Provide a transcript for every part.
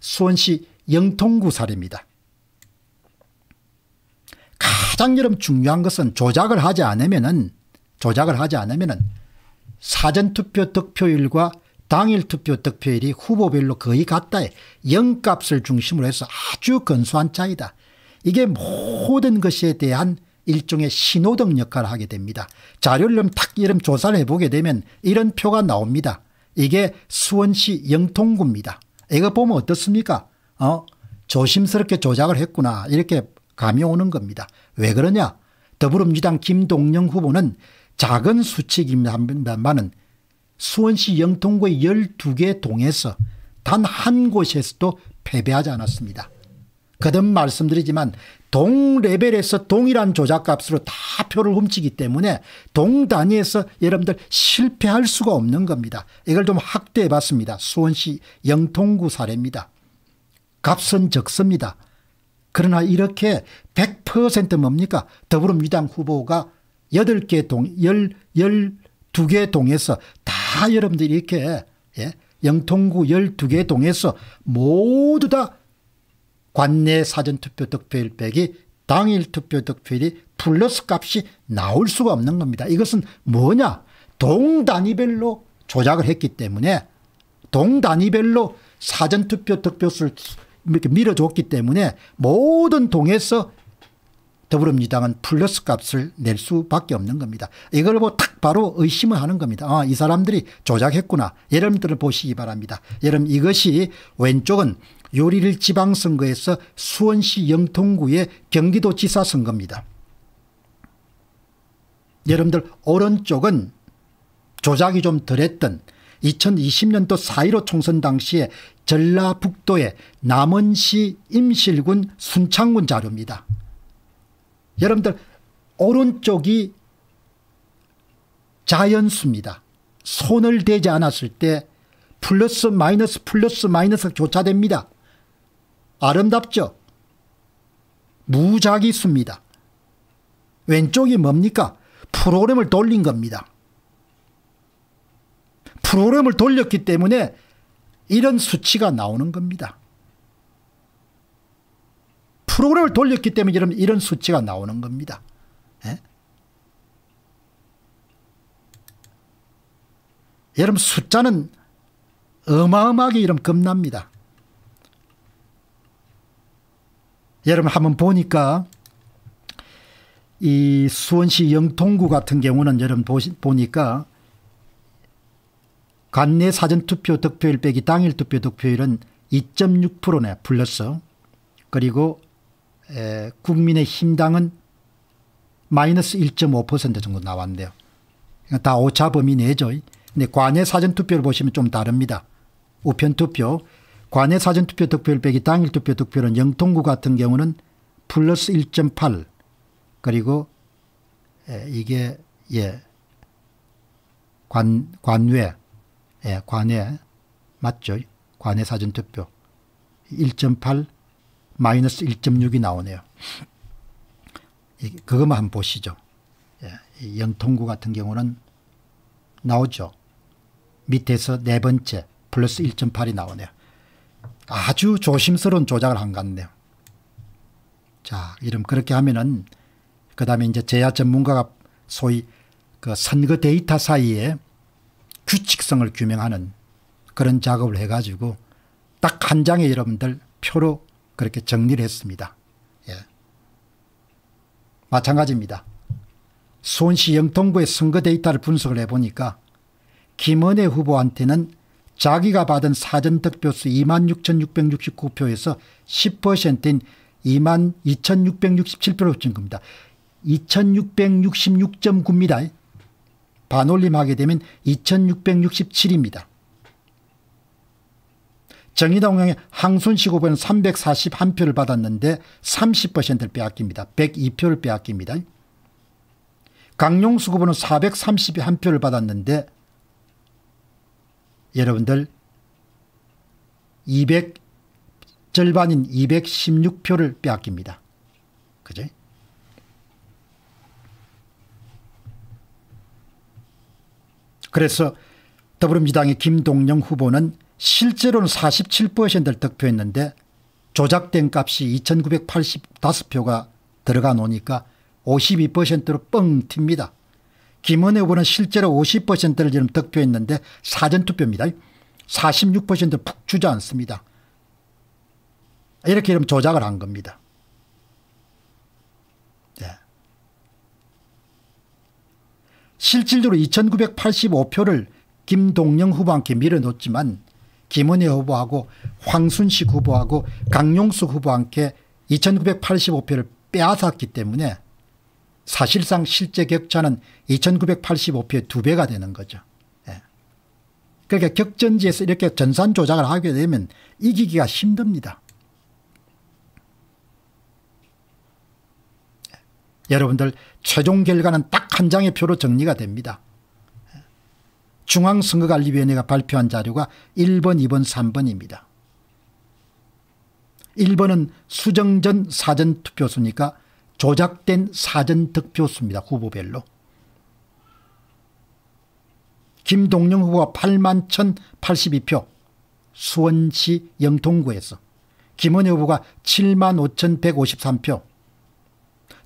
수원시 영통구 사례입니다. 가장 여러 중요한 것은 조작을 하지 않으면은 조작을 하지 않으면은 사전투표 득표율과 당일 투표 득표율이 후보별로 거의 같다에 영값을 중심으로 해서 아주 근소한 차이다. 이게 모든 것에 대한 일종의 신호등 역할을 하게 됩니다. 자료를 탁 이름 조사를 해보게 되면 이런 표가 나옵니다. 이게 수원시 영통구입니다. 이거 보면 어떻습니까? 어? 조심스럽게 조작을 했구나 이렇게 감이 오는 겁니다. 왜 그러냐? 더불어민주당 김동영 후보는 작은 수칙입니다만은 수원시 영통구의 12개 동에서 단 한 곳에서도 패배하지 않았습니다. 거듭 말씀드리지만 동 레벨에서 동일한 조작값으로 다 표를 훔치기 때문에 동 단위에서 여러분들 실패할 수가 없는 겁니다. 이걸 좀 확대해 봤습니다. 수원시 영통구 사례입니다. 값은 적습니다. 그러나 이렇게 100% 뭡니까? 더불어민주당 후보가 8개 동, 10, 12개 동에서 다 여러분들이 이렇게 예? 영통구 12개 동에서 모두 다 관내 사전투표 득표율 빼기 당일 투표 득표율이 플러스 값이 나올 수가 없는 겁니다. 이것은 뭐냐 동단위별로 조작을 했기 때문에 동단위별로 사전투표 득표수를 이렇게 밀어줬기 때문에 모든 동에서 더불어민주당은 플러스 값을 낼 수밖에 없는 겁니다. 이걸 보딱 바로 의심을 하는 겁니다. 아, 이 사람들이 조작했구나. 여러분들을 보시기 바랍니다. 여러분 이것이 왼쪽은 요리를 지방선거에서 수원시 영통구의 경기도지사 선거입니다. 여러분들 오른쪽은 조작이 좀 덜했던 2020년도 4.15 총선 당시에 전라북도의 남원시 임실군 순창군 자료입니다. 여러분들 오른쪽이 자연수입니다. 손을 대지 않았을 때 플러스 마이너스 플러스 마이너스 교차됩니다. 아름답죠? 무작위수입니다. 왼쪽이 뭡니까? 프로그램을 돌린 겁니다. 프로그램을 돌렸기 때문에 이런 수치가 나오는 겁니다. 프로그램을 돌렸기 때문에 이런, 수치가 나오는 겁니다. 예? 여러분 숫자는 어마어마하게 이름 겁납니다. 여러분 한번 보니까 이 수원시 영통구 같은 경우는 여러분 보시, 보니까 관내 사전투표 득표율 빼기 당일 투표 득표율은 2.6%네 플러스 그리고 에, 국민의힘당은 마이너스 1.5% 정도 나왔는데요. 그러니까 다 오차 범위 내죠. 근데 관내 사전투표를 보시면 좀 다릅니다. 우편투표 관외 사전투표 득표율 빼기 당일 투표 득표율은 영통구 같은 경우는 플러스 1.8 그리고 예, 이게 예 관, 관외 예, 관외 맞죠 관외 사전투표 1.8 마이너스 1.6이 나오네요 그것만 한번 보시죠 예, 영통구 같은 경우는 나오죠 밑에서 네 번째 플러스 1.8이 나오네요 아주 조심스러운 조작을 한 것 같네요. 자, 이름 그렇게 하면은 그 다음에 이제 제야 전문가가 소위 그 선거 데이터 사이에 규칙성을 규명하는 그런 작업을 해가지고 딱 한 장의 여러분들 표로 그렇게 정리를 했습니다. 예. 마찬가지입니다. 수원시 영통구의 선거 데이터를 분석을 해보니까 김은혜 후보한테는 자기가 받은 사전득표수 26,669표에서 10%인 22,667표로 붙인 겁니다. 2,666.9입니다. 반올림하게 되면 2,667입니다. 정의당의 항순식 후보는 341표를 받았는데 30%를 빼앗깁니다. 102표를 빼앗깁니다. 강용수 후보는 431표를 받았는데 여러분들 200 절반인 216표를 빼앗깁니다. 그제? 그래서 더불어민주당의 김동영 후보는 실제로는 47%를 득표했는데 조작된 값이 2,985표가 들어가 놓으니까 52%로 뻥 튑니다. 김은혜 후보는 실제로 50%를 지금 득표했는데 사전투표입니다. 46%푹 주지 않습니다. 이렇게 이름 조작을 한 겁니다. 네. 실질적으로 2985표를 김동영 후보한테 밀어놓지만 김은혜 후보하고 황순식 후보하고 강용수 후보한테 2985표를 빼앗았기 때문에 사실상 실제 격차는 2985표의 2배가 되는 거죠. 예. 그러니까 격전지에서 이렇게 전산 조작을 하게 되면 이기기가 힘듭니다. 예. 여러분들 최종 결과는 딱 한 장의 표로 정리가 됩니다. 예. 중앙선거관리위원회가 발표한 자료가 1번, 2번, 3번입니다. 1번은 수정전 사전투표수니까 조작된 사전 득표수입니다. 후보별로. 김동영 후보가 8만 1,082표 수원시 영통구에서 김은혜 후보가 7만 5,153표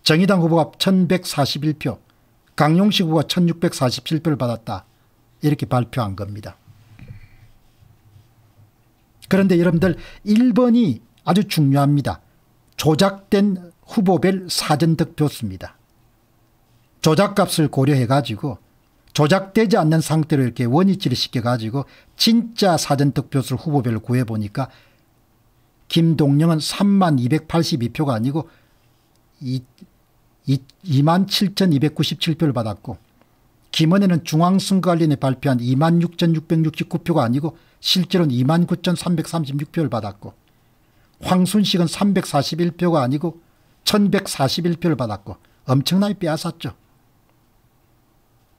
정의당 후보가 1,141표 강용식 후보가 1,647표를 받았다. 이렇게 발표한 겁니다. 그런데 여러분들 1번이 아주 중요합니다. 조작된 후보별 사전 득표수입니다. 조작값을 고려해 가지고 조작되지 않는 상태로 이렇게 원위치를 시켜가지고 진짜 사전 득표수 후보별로 구해보니까 김동영은 3만 282표가 아니고 2, 만 7,297표를 받았고 김은혜는 중앙선거관리원에 발표한 2만 6,669표가 아니고 실제로는 2만 9,336표를 받았고 황순식은 341표가 아니고 1141표를 받았고 엄청나게 빼앗았죠.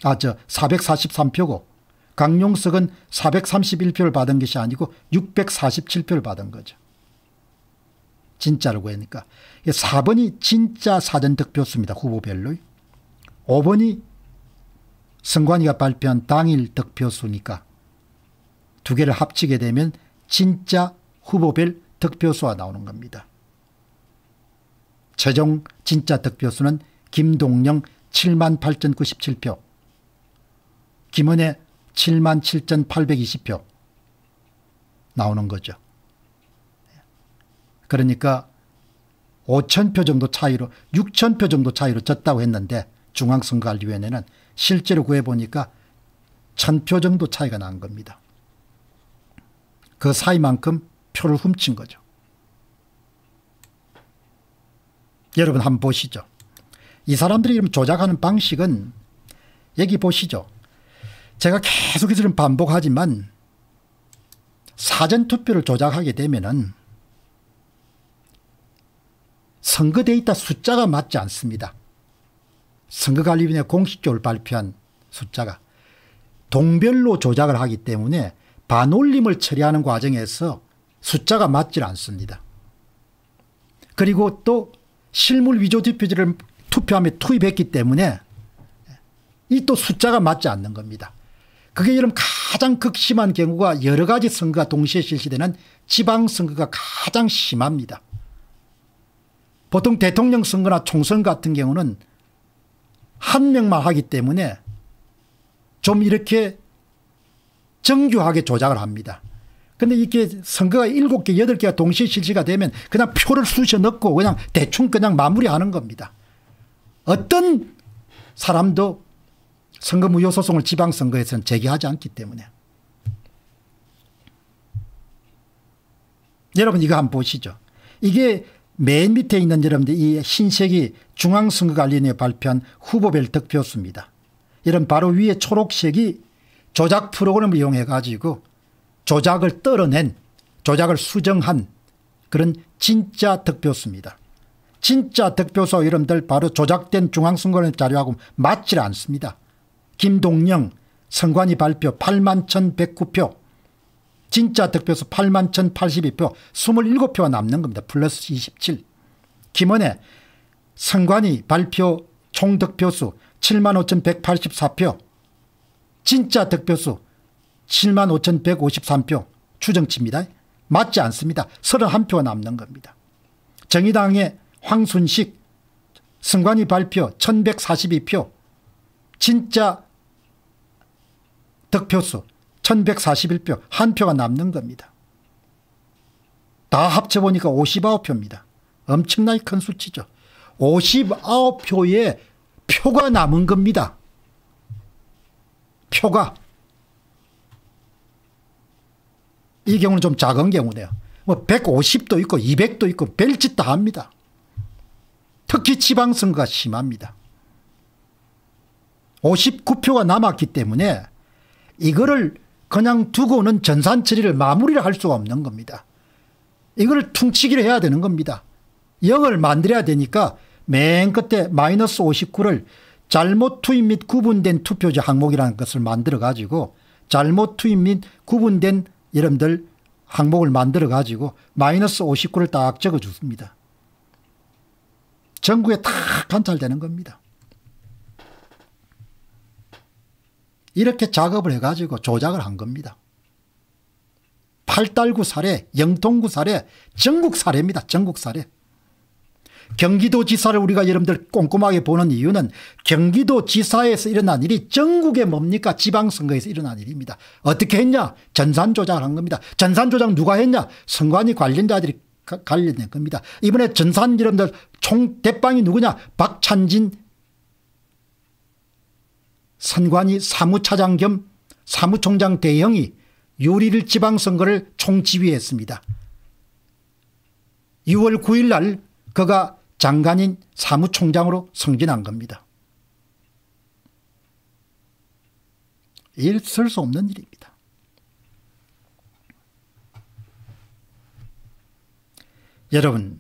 아, 저 443표고 강용석은 431표를 받은 것이 아니고 647표를 받은 거죠. 진짜로 보니까 4번이 진짜 사전 득표수입니다. 후보별로. 5번이 승관이가 발표한 당일 득표수니까 두 개를 합치게 되면 진짜 후보별 득표수가 나오는 겁니다. 최종 진짜 득표수는 김동영 7만 8,097표, 김은혜 7만 7,820표 나오는 거죠. 그러니까 5,000표 정도 차이로 6,000표 정도 차이로 졌다고 했는데 중앙선거관리위원회는 실제로 구해보니까 1,000표 정도 차이가 난 겁니다. 그 사이만큼 표를 훔친 거죠. 여러분 한번 보시죠. 이 사람들이 이런 조작하는 방식은 여기 보시죠. 제가 계속해서 반복하지만 사전투표를 조작하게 되면은 선거 데이터 숫자가 맞지 않습니다. 선거관리위원회 공식적으로 발표한 숫자가 동별로 조작을 하기 때문에 반올림을 처리하는 과정에서 숫자가 맞질 않습니다. 그리고 또 실물 위조 지표지를 투표함에 투입했기 때문에 이 또 숫자가 맞지 않는 겁니다. 그게 이런 가장 극심한 경우가 여러 가지 선거가 동시에 실시되는 지방선거가 가장 심합니다. 보통 대통령 선거나 총선 같은 경우는 한 명만 하기 때문에 좀 이렇게 정교하게 조작을 합니다. 근데 이게 선거가 일곱 개 여덟 개가 동시에 실시가 되면 그냥 표를 쑤셔 넣고 그냥 대충 그냥 마무리하는 겁니다. 어떤 사람도 선거 무효 소송을 지방선거에서는 제기하지 않기 때문에. 여러분 이거 한번 보시죠. 이게 맨 밑에 있는 여러분들 이 흰색이 중앙선거관리위원회 발표한 후보별 득표수입니다. 이런 바로 위에 초록색이 조작 프로그램을 이용해 가지고 조작을 떨어낸 조작을 수정한 그런 진짜 득표수입니다. 진짜 득표소 이름들 바로 조작된 중앙선거 자료하고 맞질 않습니다. 김동영 선관위 발표 8만 1,109표 진짜 득표수 8만 1,082표 27표가 남는 겁니다. 플러스 27 김은혜 선관위 발표 총득표수 7만 5,184표 진짜 득표수 75,153표 추정치입니다. 맞지 않습니다. 31표 가 남는 겁니다. 정의당의 황순식 승관이 발표 1142표 진짜 득표수 1141표 한 표가 남는 겁니다. 다 합쳐보니까 59표입니다. 엄청나게 큰 수치죠. 59표에 표가 남은 겁니다. 표가 이 경우는 좀 작은 경우네요. 뭐 150도 있고 200도 있고 별짓 다 합니다. 특히 지방선거가 심합니다. 59표가 남았기 때문에 이거를 그냥 두고는 전산처리를 마무리를 할 수가 없는 겁니다. 이걸 퉁치기를 해야 되는 겁니다. 0을 만들어야 되니까 맨 끝에 마이너스 59를 잘못 투입 및 구분된 투표지 항목이라는 것을 만들어 가지고 잘못 투입 및 구분된 이름들 항목을 만들어 가지고 마이너스 59를 딱 적어 줬습니다. 전국에 다 관찰되는 겁니다. 이렇게 작업을 해가지고 조작을 한 겁니다. 팔달구 사례, 영통구 사례, 전국 사례입니다. 전국 사례. 경기도지사를 우리가 여러분들 꼼꼼하게 보는 이유는 경기도지사에서 일어난 일이 전국에 뭡니까 지방선거에서 일어난 일입니다. 어떻게 했냐 전산조작한 겁니다. 전산조작 누가 했냐 선관위 관련자들이 관련된 겁니다. 이번에 전산 여러분들 총 대빵이 누구냐 박찬진 선관위 사무차장 겸 사무총장 대형이 유리를 지방선거를 총지휘했습니다. 6월 9일 날 그가 장관인 사무총장으로 승진한 겁니다. 있을 수 없는 일입니다. 여러분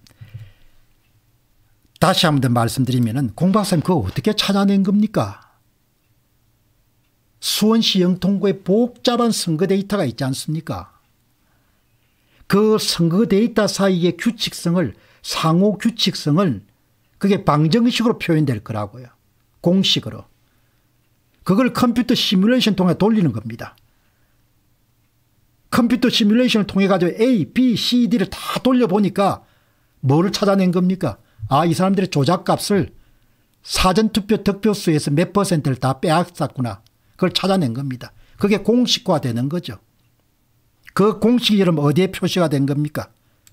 다시 한번 말씀드리면 공박사 그거 어떻게 찾아낸 겁니까? 수원시 영통구에 복잡한 선거 데이터가 있지 않습니까? 그 선거 데이터 사이의 규칙성을 상호 규칙성을 그게 방정식으로 표현될 거라고요. 공식으로. 그걸 컴퓨터 시뮬레이션 통해 돌리는 겁니다. 컴퓨터 시뮬레이션을 통해 가지고 A, B, C, D를 다 돌려보니까 뭐를 찾아낸 겁니까? 아, 이 사람들의 조작값을 사전투표 득표수에서 몇 퍼센트를 다 빼앗았구나. 그걸 찾아낸 겁니다. 그게 공식화되는 거죠. 그 공식이 여러분 어디에 표시가 된 겁니까?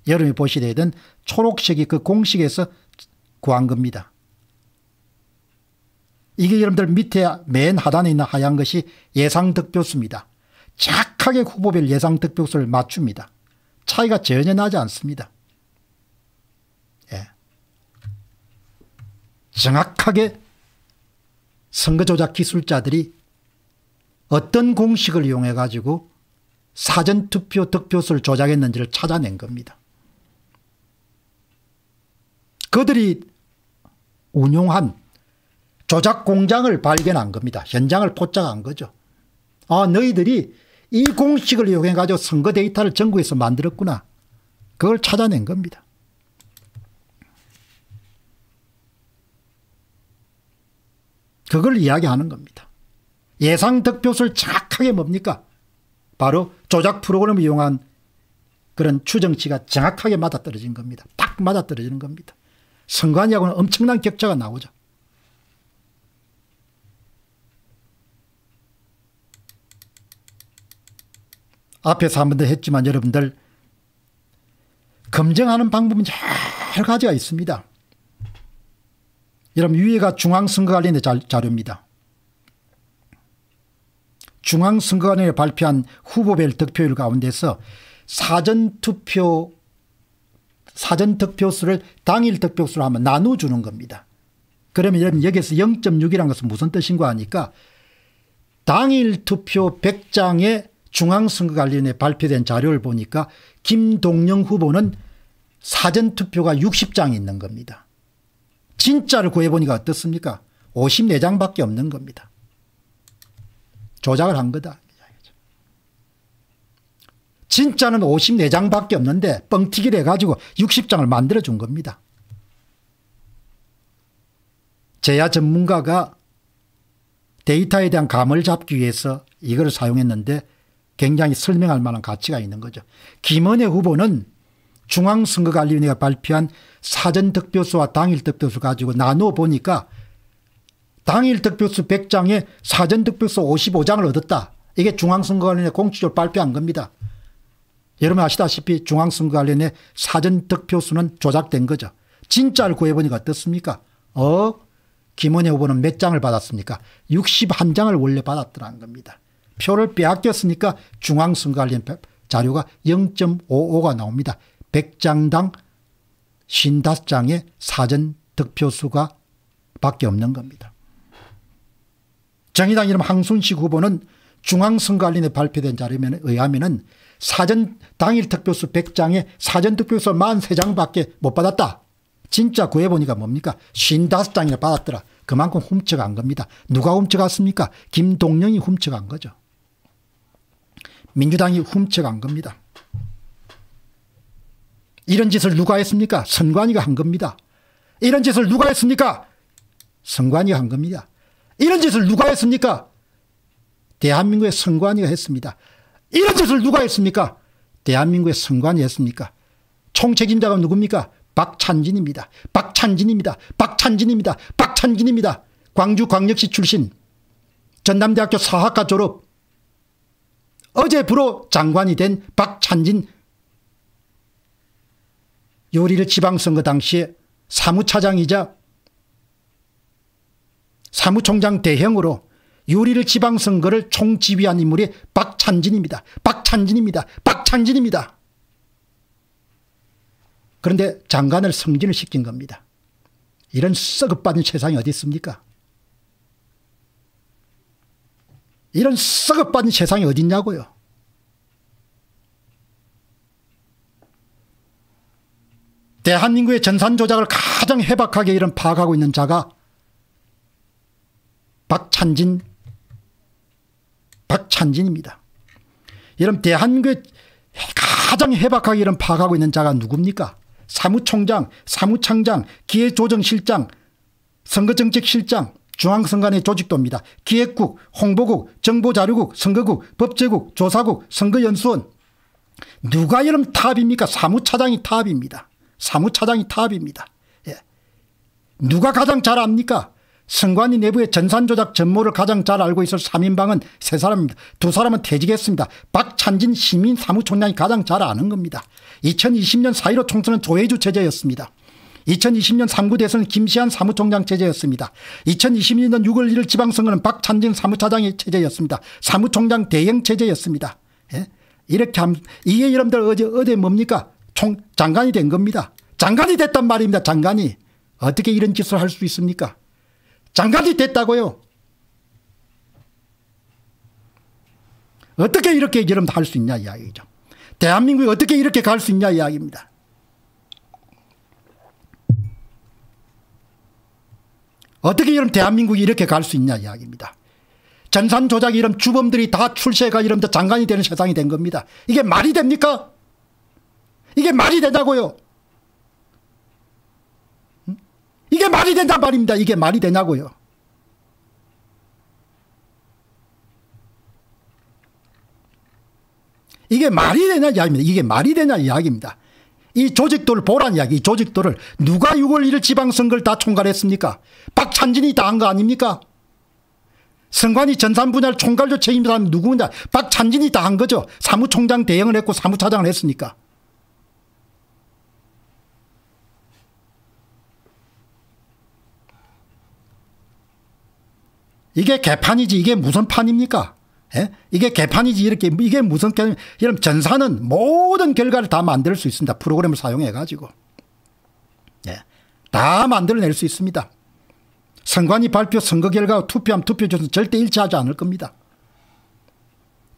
여름에 보시되던 초록색이 그 공식에서 구한 겁니다. 이게 여러분들 밑에 맨 하단에 있는 하얀 것이 예상 득표수입니다. 착하게 후보별 예상 득표수를 맞춥니다. 차이가 전혀 나지 않습니다. 예. 정확하게 선거조작 기술자들이 어떤 공식을 이용해 가지고 사전투표 득표수를 조작했는지를 찾아낸 겁니다. 그들이 운용한 조작 공장을 발견한 겁니다. 현장을 포착한 거죠. 아 너희들이 이 공식을 이용해 가지고 선거 데이터를 전국에서 만들었구나. 그걸 찾아낸 겁니다. 그걸 이야기하는 겁니다. 예상 득표수를 정확하게 뭡니까? 바로 조작 프로그램을 이용한 그런 추정치가 정확하게 맞아떨어진 겁니다. 딱 맞아떨어지는 겁니다. 선관위하고는 엄청난 격차가 나오죠. 앞에서 한 번 더 했지만 여러분들 검증하는 방법은 여러 가지가 있습니다. 여러분 위에가 중앙선거관리의 자료입니다. 중앙선거관리에 발표한 후보별 득표율 가운데서 사전투표 사전 득표수를 당일 득표수로 하면 나눠주는 겁니다. 그러면 여러분 여기서 0 6이라 것은 무슨 뜻인가 하니까 당일 투표 100장의 중앙선거관리위원회 발표된 자료를 보니까 김동영 후보는 사전투표가 6 0장 있는 겁니다. 진짜를 구해보니까 어떻습니까? 54장밖에 없는 겁니다. 조작을 한 거다. 진짜는 54장밖에 없는데 뻥튀기를 해가지고 60장을 만들어준 겁니다. 제야 전문가가 데이터에 대한 감을 잡기 위해서 이걸 사용했는데 굉장히 설명할 만한 가치가 있는 거죠. 김은혜 후보는 중앙선거관리위원회가 발표한 사전 득표수와 당일 득표수 가지고 나누어 보니까 당일 득표수 100장에 사전 득표수 55장을 얻었다. 이게 중앙선거관리위원회 공식적으로 발표한 겁니다. 여러분 아시다시피 중앙선거관련의 사전 득표수는 조작된 거죠. 진짜를 구해보니까 어떻습니까? 어? 김원혜 후보는 몇 장을 받았습니까? 61장을 원래 받았더라 겁니다. 표를 빼앗겼으니까 중앙선거관련 자료가 0.55가 나옵니다. 100장당 55장의 사전 득표수가 밖에 없는 겁니다. 정의당 이름 항순식 후보는 중앙선관위에 발표된 자료에 의하면 사전 당일 득표수 100장에 사전 득표수 43장밖에 못 받았다. 진짜 구해보니까 뭡니까? 55장이나 받았더라. 그만큼 훔쳐간 겁니다. 누가 훔쳐갔습니까? 김동영이 훔쳐간 거죠. 민주당이 훔쳐간 겁니다. 이런 짓을 누가 했습니까? 선관위가 한 겁니다. 이런 짓을 누가 했습니까? 선관위가 한 겁니다. 이런 짓을 누가 했습니까? 대한민국의 선관위가 했습니다. 이런 짓을 누가 했습니까? 대한민국의 선관이 했습니까? 총책임자가 누굽니까? 박찬진입니다. 박찬진입니다. 박찬진입니다. 박찬진입니다. 광주광역시 출신 전남대학교 사학과 졸업 어제 부로 장관이 된 박찬진 요리를 지방선거 당시에 사무차장이자 사무총장 대형으로 유리를 지방선거를 총지휘한 인물이 박찬진입니다. 박찬진입니다. 박찬진입니다. 그런데 장관을 승진을 시킨 겁니다. 이런 썩어빠진 세상이 어디 있습니까? 이런 썩어빠진 세상이 어디 있냐고요. 대한민국의 전산조작을 가장 해박하게 이런 파악하고 있는 자가 박찬진 박찬진입니다. 이런 대한민 가장 해박하게 이런 파악하고 있는 자가 누굽니까? 사무총장, 사무창장, 기획조정실장, 선거정책실장, 중앙선관위 조직도입니다. 기획국, 홍보국, 정보자료국, 선거국, 법제국, 조사국, 선거연수원. 누가 이런 탑입니까? 사무차장이 탑입니다. 사무차장이 탑입니다. 예. 누가 가장 잘 압니까? 승관이 내부의 전산조작 전모를 가장 잘 알고 있을 3인방은 세 사람입니다. 두 사람은 퇴직했습니다. 박찬진 시민사무총장이 가장 잘 아는 겁니다. 2020년 4.15 총선은 조혜주 체제였습니다. 2020년 3구 대선은 김시한 사무총장 체제였습니다. 2022년 6월 1일 지방선거는 박찬진 사무차장의 체제였습니다. 사무총장 대행 체제였습니다. 예? 이렇게 함, 이게 여러분들 어제, 어제 뭡니까? 총, 장관이 된 겁니다. 장관이 됐단 말입니다. 장관이. 어떻게 이런 짓을 할 수 있습니까? 장관이 됐다고요. 어떻게 이렇게 여러분 할수 있냐 이야기죠. 대한민국이 어떻게 이렇게 갈 수 있냐 이야기입니다. 어떻게 이런 대한민국이 이렇게 갈 수 있냐 이야기입니다. 전산 조작 이런 주범들이 다 출세가 이런 장관이 되는 세상이 된 겁니다. 이게 말이 됩니까? 이게 말이 되냐고요. 이게 말이 된단 말입니다. 이게 말이 되냐고요. 이게 말이 되냐 이야기입니다. 이게 말이 되냐 이야기입니다. 이 조직도를 보란 이야기, 이 조직도를 누가 6월 1일 지방선거를 다 총괄했습니까? 박찬진이 다 한 거 아닙니까? 선관위 전산 분야를 총괄조 책임지는 누구냐? 박찬진이 다 한 거죠. 사무총장 대응을 했고 사무차장을 했으니까. 이게 개판이지 이게 무슨 판입니까? 예? 이게 개판이지 이렇게 이게 무슨 개 이런 전사는 모든 결과를 다 만들 수 있습니다. 프로그램을 사용해 가지고 예. 다 만들어낼 수 있습니다. 선관위 발표 선거 결과 투표함 투표 조사 절대 일치하지 않을 겁니다.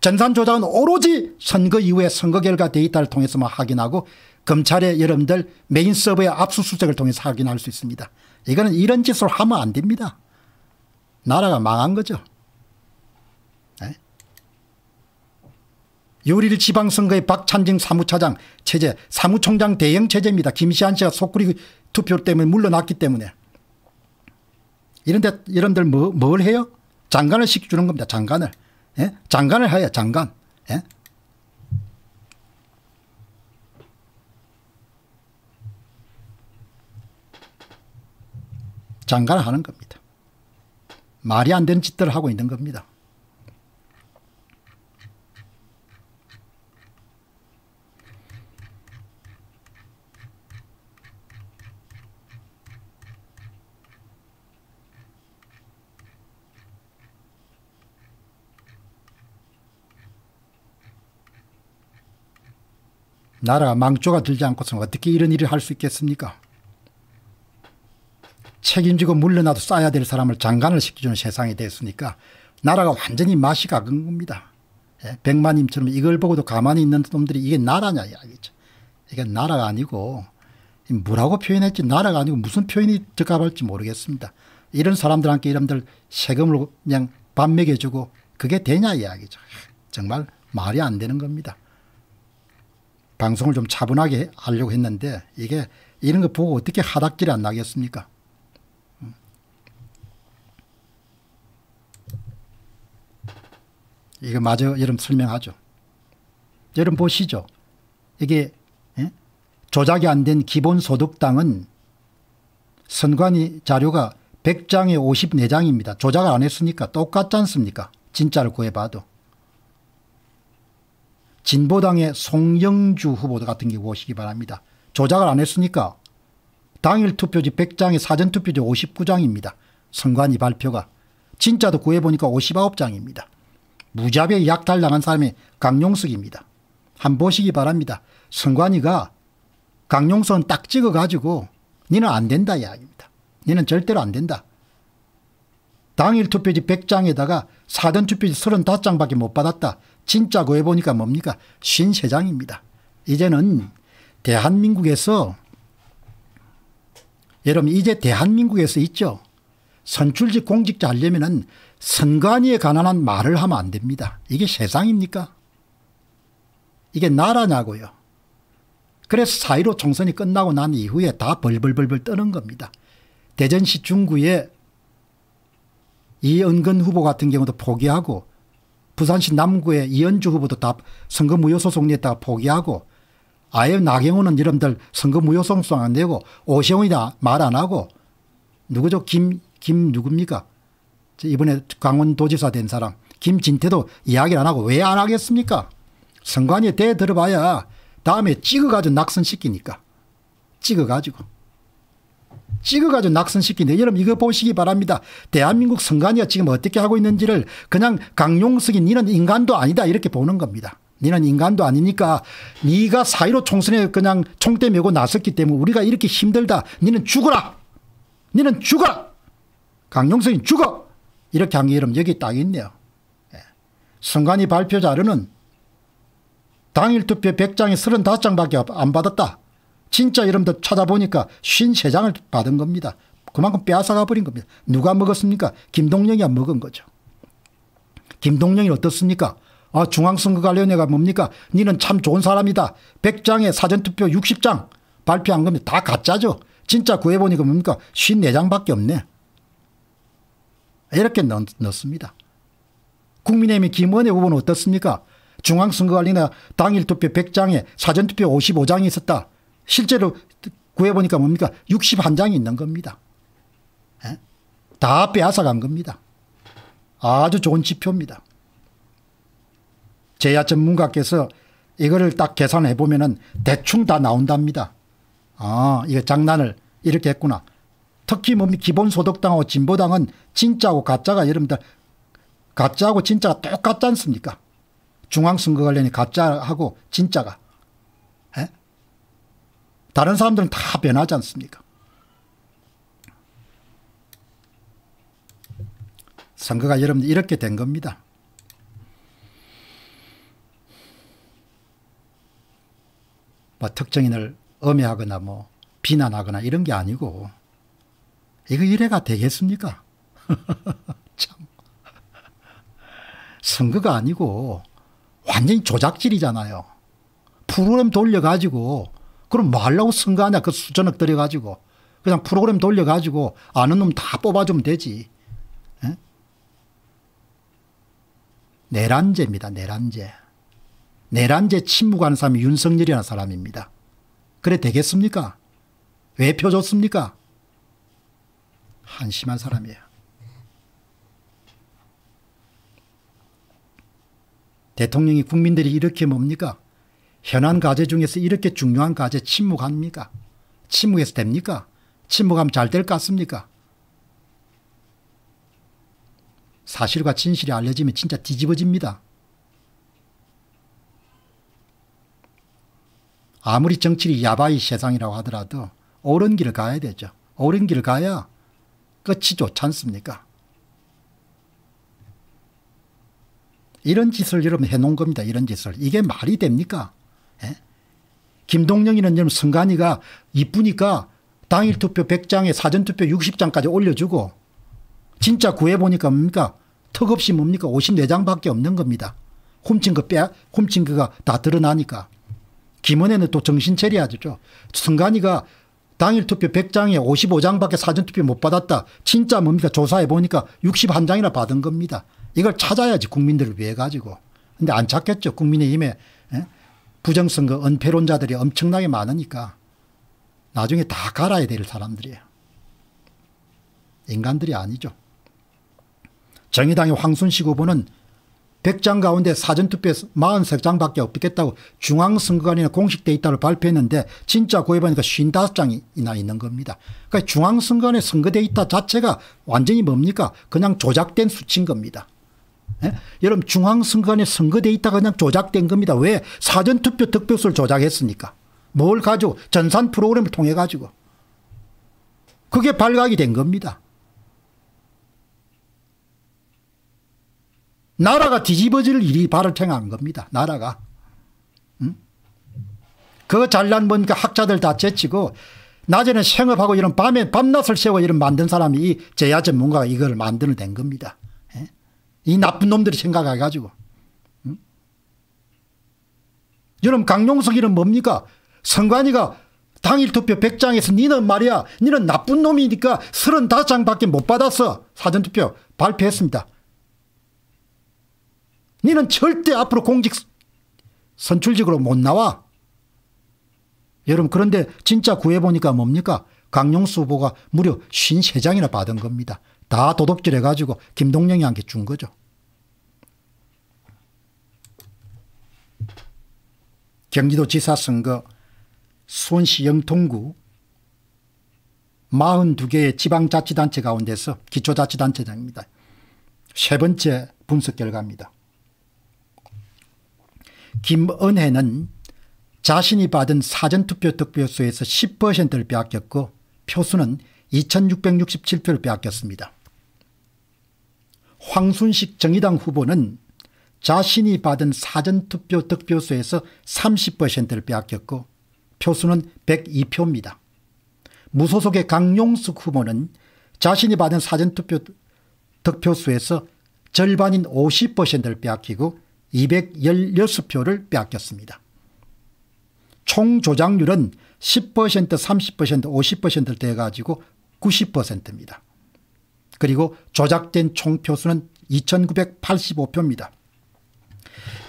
전산 조작은 오로지 선거 이후에 선거 결과 데이터를 통해서만 확인하고 검찰의 여러분들 메인 서버의 압수수색을 통해서 확인할 수 있습니다. 이거는 이런 짓을 하면 안 됩니다. 나라가 망한 거죠. 네? 6일 지방선거에 박찬징 사무차장 체제 사무총장 대형 체제입니다. 김시한 씨가 속구리 투표 때문에 물러났기 때문에. 이런데 여러들 뭐, 뭘 해요? 장관을 시켜주는 겁니다. 장관을. 예? 장관을 해요. 장관. 예? 장관을 하는 겁니다. 말이 안 되는 짓들을 하고 있는 겁니다. 나라 망조가 들지 않고서 어떻게 이런 일을 할 수 있겠습니까? 책임지고 물러나도 싸야 될 사람을 장관을 시켜주는 세상이 됐으니까 나라가 완전히 맛이 가은 겁니다. 예, 백만님처럼 이걸 보고도 가만히 있는 놈들이 이게 나라냐 이야기죠. 이게 나라가 아니고 뭐라고 표현했지 나라가 아니고 무슨 표현이 적합할지 모르겠습니다. 이런 사람들한테 이런들 세금을 그냥 반 먹여주고 그게 되냐 이야기죠. 정말 말이 안 되는 겁니다. 방송을 좀 차분하게 하려고 했는데 이게 이런 거 보고 어떻게 하락질이안 나겠습니까? 이거 마저 여러분 설명하죠. 여러분 보시죠. 이게 예? 조작이 안 된 기본소득당은 선관위 자료가 100장에 54장입니다. 조작을 안 했으니까 똑같지 않습니까? 진짜를 구해봐도. 진보당의 송영주 후보 같은 게우 보시기 바랍니다. 조작을 안 했으니까 당일 투표지 100장에 사전투표지 59장입니다. 선관위 발표가. 진짜도 구해보니까 59장입니다. 무자비에 약탈당한 사람이 강용석입니다. 한 보시기 바랍니다. 선관위가 강용선 딱 찍어가지고 니는 안 된다 이야기입니다. 니는 절대로 안 된다. 당일 투표지 100장에다가 사전 투표지 35장밖에 못 받았다. 진짜 구해보니까 뭡니까? 53장입니다. 이제는 대한민국에서 여러분 이제 대한민국에서 있죠. 선출직 공직자 하려면 은 선관위에 관한 말을 하면 안 됩니다. 이게 세상입니까? 이게 나라냐고요. 그래서 4.15 총선이 끝나고 난 이후에 다 벌벌벌벌 떠는 겁니다. 대전시 중구에 이은근 후보 같은 경우도 포기하고 부산시 남구에 이현주 후보도 다 선거 무효소송 에다가 포기하고 아예 나경호는 이름들 선거 무효소송 안되고 오세훈이다 말 안 하고 누구죠 김김 누굽니까 이번에 강원도지사 된 사람 김진태도 이야기를 안 하고 왜 안 하겠습니까? 선관위에 대 들어봐야 다음에 찍어가지고 낙선시키니까. 찍어가지고. 찍어가지고 낙선시키는데 여러분 이거 보시기 바랍니다. 대한민국 선관위가 지금 어떻게 하고 있는지를 그냥 강용석이 니는 인간도 아니다 이렇게 보는 겁니다. 니는 인간도 아니니까 니가 사이로 총선에 그냥 총대 메고 나섰기 때문에 우리가 이렇게 힘들다. 니는 죽어라. 니는 죽어라. 강용석이 죽어. 이렇게 한게 이름 여기 딱 있네요. 예. 순간이 발표 자료는 당일 투표 100장에 35장밖에 안 받았다. 진짜 이름도 찾아보니까 53장을 받은 겁니다. 그만큼 빼앗아가 버린 겁니다. 누가 먹었습니까? 김동영이 안 먹은 거죠. 김동영이 어떻습니까? 아, 중앙선거관리위원회가 뭡니까? 니는 참 좋은 사람이다. 100장에 사전투표 60장 발표한 겁니다. 다 가짜죠. 진짜 구해보니까 뭡니까? 54장밖에 없네. 이렇게 넣, 습니다 국민의힘의 김원혜 후보는 어떻습니까? 중앙선거관리나 당일 투표 100장에 사전투표 55장이 있었다. 실제로 구해보니까 뭡니까? 61장이 있는 겁니다. 에? 예? 다 빼앗아간 겁니다. 아주 좋은 지표입니다. 제야 전문가께서 이거를 딱 계산해 보면 대충 다 나온답니다. 아, 이거 장난을 이렇게 했구나. 특히 뭡니 기본소득당하고 진보당은 진짜고 가짜가 여러분들 가짜하고 진짜가 똑같지 않습니까? 중앙선거 관련이 가짜하고 진짜가. 에? 다른 사람들은 다 변하지 않습니까? 선거가 여러분들 이렇게 된 겁니다. 뭐 특정인을 엄해하거나 뭐 비난하거나 이런 게 아니고 이거 이래가 되겠습니까? 참. 선거가 아니고 완전히 조작질이잖아요. 프로그램 돌려가지고 그럼 뭐 하려고 선거하냐 그 수전억 들여가지고 그냥 프로그램 돌려가지고 아는 놈 다 뽑아주면 되지. 에? 내란제입니다. 내란제. 내란제 침묵하는 사람이 윤석열이라는 사람입니다. 그래 되겠습니까? 왜 펴줬습니까? 한심한 사람이에요. 대통령이 국민들이 이렇게 뭡니까? 현안 과제 중에서 이렇게 중요한 과제 침묵합니까? 침묵해서 됩니까? 침묵하면 잘 될 것 같습니까? 사실과 진실이 알려지면 진짜 뒤집어집니다. 아무리 정치를 야바이 세상이라고 하더라도 옳은 길을 가야 되죠. 옳은 길을 가야 끝이 좋지 않습니까? 이런 짓을 여러분 해놓은 겁니다. 이런 짓을. 이게 말이 됩니까? 예? 김동영이는 여러분 승관이가 이쁘니까 당일 투표 100장에 사전 투표 60장까지 올려주고 진짜 구해보니까 뭡니까? 턱없이 뭡니까? 54장밖에 없는 겁니다. 훔친 거 빼, 훔친 거가 다 드러나니까. 김은혜는 또 정신 차려야죠. 승관이가 당일 투표 100장에 55장밖에 사전투표 못 받았다. 진짜 뭡니까 조사해 보니까 61장이나 받은 겁니다. 이걸 찾아야지 국민들을 위해 가지고. 근데 안 찾겠죠. 국민의힘에 예? 부정선거 은폐론자들이 엄청나게 많으니까 나중에 다 갈아야 될 사람들이에요. 인간들이 아니죠. 정의당의 황순식 후보는 100장 가운데 사전투표 43장밖에 없겠다고 중앙선거관이나 공식 데이터를 발표했는데 진짜 구해보니까 55장이나 있는 겁니다. 그러니까 중앙선거관의 선거 데이터 자체가 완전히 뭡니까? 그냥 조작된 수치인 겁니다. 예? 여러분 중앙선거관의 선거 데이터가 그냥 조작된 겁니다. 왜? 사전투표 득표수를 조작했습니까뭘 가지고 전산 프로그램을 통해 가지고. 그게 발각이 된 겁니다. 나라가 뒤집어질 일이 발을탱한 겁니다. 나라가. 응? 그 잘난 뭔가 그 학자들 다 제치고 낮에는 생업하고 이런 밤에 밤낮을 새워 이런 만든 사람이 이 제야 전문가가 이걸 만들어낸 겁니다. 예? 이 나쁜 놈들이 생각해가지고. 응? 여러분 강용석이는 뭡니까? 선관위가 당일 투표 100장에서 니는 말이야 니는 나쁜 놈이니까 35장밖에 못 받았어. 사전투표 발표했습니다. 니는 절대 앞으로 공직 선출직으로 못 나와. 여러분 그런데 진짜 구해보니까 뭡니까? 강용수 후보가 무려 53장이나 받은 겁니다. 다 도둑질 해가지고 김동영이한테 준 거죠. 경기도 지사선거 수원시 영통구 42개의 지방자치단체 가운데서 기초자치단체장입니다. 세 번째 분석 결과입니다. 김은혜는 자신이 받은 사전투표 득표수에서 10%를 빼앗겼고 표수는 2667표를 빼앗겼습니다. 황순식 정의당 후보는 자신이 받은 사전투표 득표수에서 30%를 빼앗겼고 표수는 102표입니다. 무소속의 강용숙 후보는 자신이 받은 사전투표 득표수에서 절반인 50%를 빼앗기고 216표를 빼앗겼습니다. 총 조작률은 10% 30% 50%를 돼가지고 90%입니다. 그리고 조작된 총표수는 2985표입니다.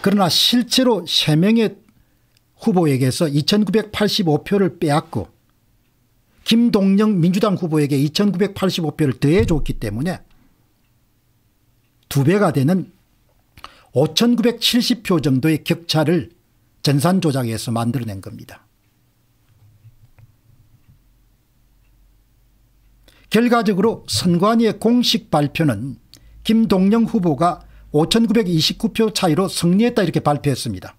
그러나 실제로 3명의 후보에게서 2985표를 빼앗고 김동영 민주당 후보에게 2985표를 더해줬기 때문에 두 배가 되는 5,970표 정도의 격차를 전산 조작에서 만들어낸 겁니다. 결과적으로 선관위의 공식 발표는 김동영 후보가 5,929표 차이로 승리했다 이렇게 발표했습니다.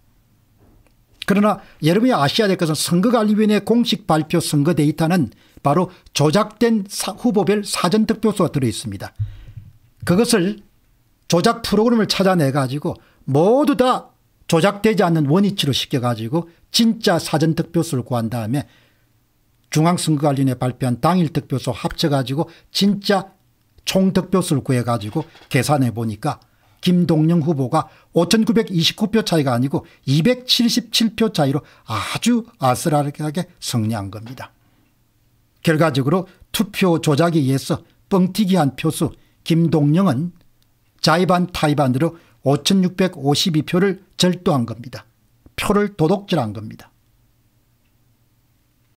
그러나 여러분이 아셔야 될 것은 선거관리위원회 공식 발표 선거 데이터는 바로 조작된 후보별 사전투표수가 들어있습니다. 그것을 조작 프로그램을 찾아내 가지고 모두 다 조작되지 않는 원위치로 시켜가지고 진짜 사전 득표수를 구한 다음에 중앙선거관리위원회 발표한 당일 득표수 합쳐가지고 진짜 총 득표수를 구해가지고 계산해 보니까 김동영 후보가 5,929표 차이가 아니고 277표 차이로 아주 아슬아슬하게 승리한 겁니다. 결과적으로 투표 조작에 의해서 뻥튀기한 표수 김동영은 자이반 타이반으로 5652표를 절도한 겁니다. 표를 도둑질한 겁니다.